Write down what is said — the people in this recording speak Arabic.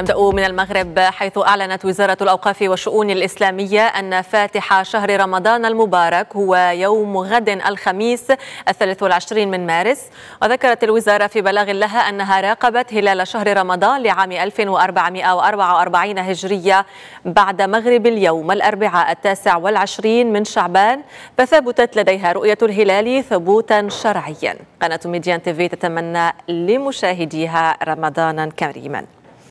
نبدأ من المغرب حيث أعلنت وزارة الأوقاف والشؤون الإسلامية أن فاتح شهر رمضان المبارك هو يوم غد الخميس الثالث والعشرين من مارس وذكرت الوزارة في بلاغ لها أنها راقبت هلال شهر رمضان لعام 1444 هجرية بعد مغرب اليوم الأربعاء التاسع والعشرين من شعبان فثبتت لديها رؤية الهلال ثبوتا شرعيا قناة ميديان تيفي تتمنى لمشاهديها رمضانا كريما